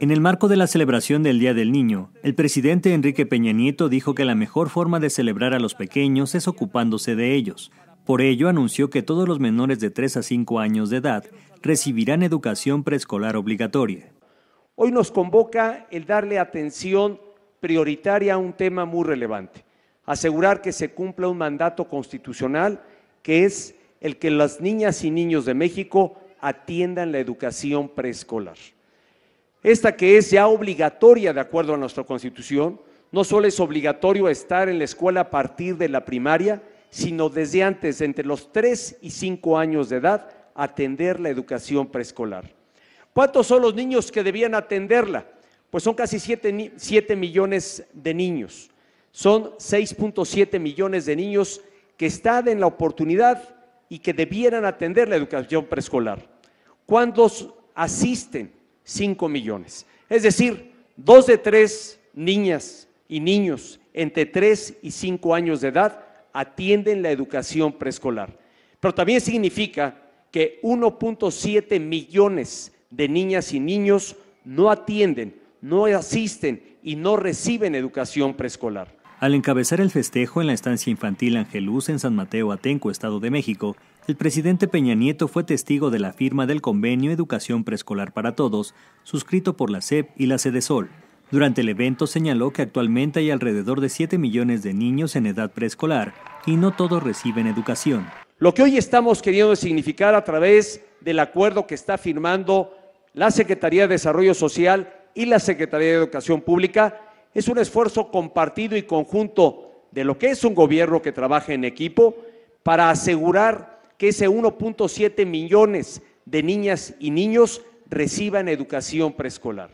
En el marco de la celebración del Día del Niño, el presidente Enrique Peña Nieto dijo que la mejor forma de celebrar a los pequeños es ocupándose de ellos. Por ello anunció que todos los menores de 3 a 5 años de edad recibirán educación preescolar obligatoria. Hoy nos convoca el darle atención prioritaria a un tema muy relevante, asegurar que se cumpla un mandato constitucional que es el que las niñas y niños de México atiendan la educación preescolar. Esta que es ya obligatoria de acuerdo a nuestra constitución, no solo es obligatorio estar en la escuela a partir de la primaria, sino desde antes, entre los 3 y 5 años de edad, atender la educación preescolar. ¿Cuántos son los niños que debían atenderla? Pues son casi 7, millones de niños. Son 6.7 millones de niños que están en la oportunidad y que debieran atender la educación preescolar. ¿Cuántos asisten? 5 millones. Es decir, dos de tres niñas y niños entre 3 y 5 años de edad atienden la educación preescolar. Pero también significa que 1.7 millones de niñas y niños no atienden, no asisten y no reciben educación preescolar. Al encabezar el festejo en la estancia infantil Angelus en San Mateo Atenco, Estado de México, el presidente Peña Nieto fue testigo de la firma del convenio Educación Preescolar para Todos, suscrito por la CEP y la CEDESOL. Durante el evento señaló que actualmente hay alrededor de 7 millones de niños en edad preescolar y no todos reciben educación. Lo que hoy estamos queriendo significar a través del acuerdo que está firmando la Secretaría de Desarrollo Social y la Secretaría de Educación Pública es un esfuerzo compartido y conjunto de lo que es un gobierno que trabaja en equipo para asegurar que ese 1.7 millones de niñas y niños reciban educación preescolar.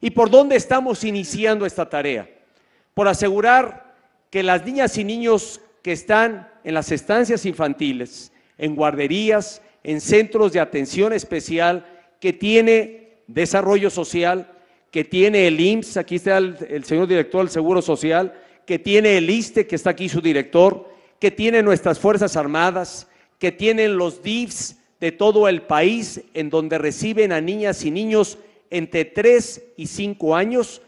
¿Y por dónde estamos iniciando esta tarea? Por asegurar que las niñas y niños que están en las estancias infantiles, en guarderías, en centros de atención especial que tiene desarrollo social, que tiene el IMSS, aquí está el, señor director del Seguro Social, que tiene el ISTE, que está aquí su director, que tiene nuestras Fuerzas Armadas, que tienen los DIFs de todo el país, en donde reciben a niñas y niños entre 3 y 5 años,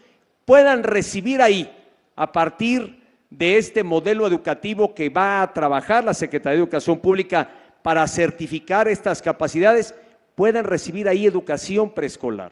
puedan recibir ahí, a partir de este modelo educativo que va a trabajar la Secretaría de Educación Pública para certificar estas capacidades, puedan recibir ahí educación preescolar.